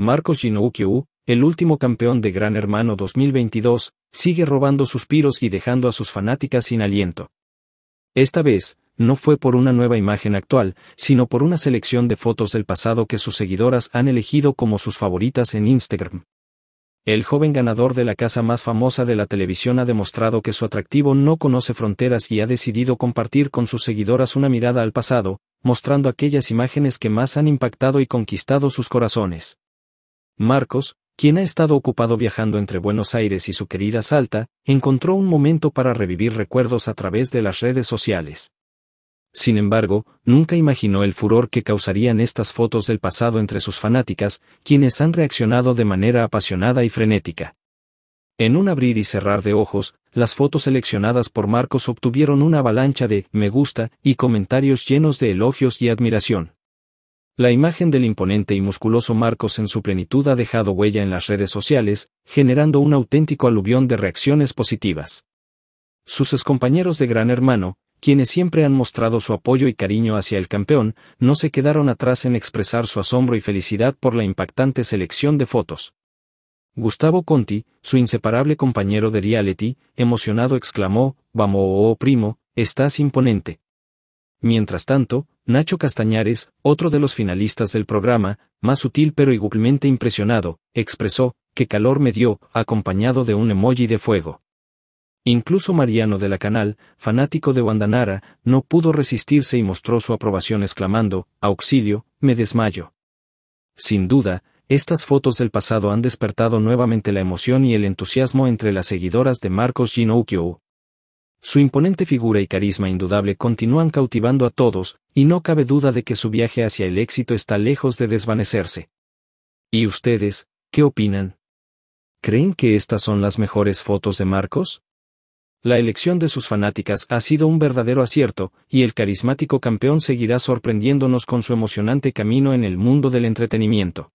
Marcos Inoukyu, el último campeón de Gran Hermano 2022, sigue robando suspiros y dejando a sus fanáticas sin aliento. Esta vez, no fue por una nueva imagen actual, sino por una selección de fotos del pasado que sus seguidoras han elegido como sus favoritas en Instagram. El joven ganador de la casa más famosa de la televisión ha demostrado que su atractivo no conoce fronteras y ha decidido compartir con sus seguidoras una mirada al pasado, mostrando aquellas imágenes que más han impactado y conquistado sus corazones. Marcos, quien ha estado ocupado viajando entre Buenos Aires y su querida Salta, encontró un momento para revivir recuerdos a través de las redes sociales. Sin embargo, nunca imaginó el furor que causarían estas fotos del pasado entre sus fanáticas, quienes han reaccionado de manera apasionada y frenética. En un abrir y cerrar de ojos, las fotos seleccionadas por Marcos obtuvieron una avalancha de me gusta y comentarios llenos de elogios y admiración. La imagen del imponente y musculoso Marcos en su plenitud ha dejado huella en las redes sociales, generando un auténtico aluvión de reacciones positivas. Sus excompañeros de Gran Hermano, quienes siempre han mostrado su apoyo y cariño hacia el campeón, no se quedaron atrás en expresar su asombro y felicidad por la impactante selección de fotos. Gustavo Conti, su inseparable compañero de reality, emocionado exclamó, Vamos, oh, oh primo, estás imponente. Mientras tanto, Nacho Castañares, otro de los finalistas del programa, más sutil pero igualmente impresionado, expresó, que calor me dio, acompañado de un emoji de fuego. Incluso Mariano de la Canal, fanático de Guandanara, no pudo resistirse y mostró su aprobación exclamando, auxilio, me desmayo. Sin duda, estas fotos del pasado han despertado nuevamente la emoción y el entusiasmo entre las seguidoras de Marcos Ginocchio, su imponente figura y carisma indudable continúan cautivando a todos, y no cabe duda de que su viaje hacia el éxito está lejos de desvanecerse. ¿Y ustedes, qué opinan? ¿Creen que estas son las mejores fotos de Marcos? La elección de sus fanáticas ha sido un verdadero acierto, y el carismático campeón seguirá sorprendiéndonos con su emocionante camino en el mundo del entretenimiento.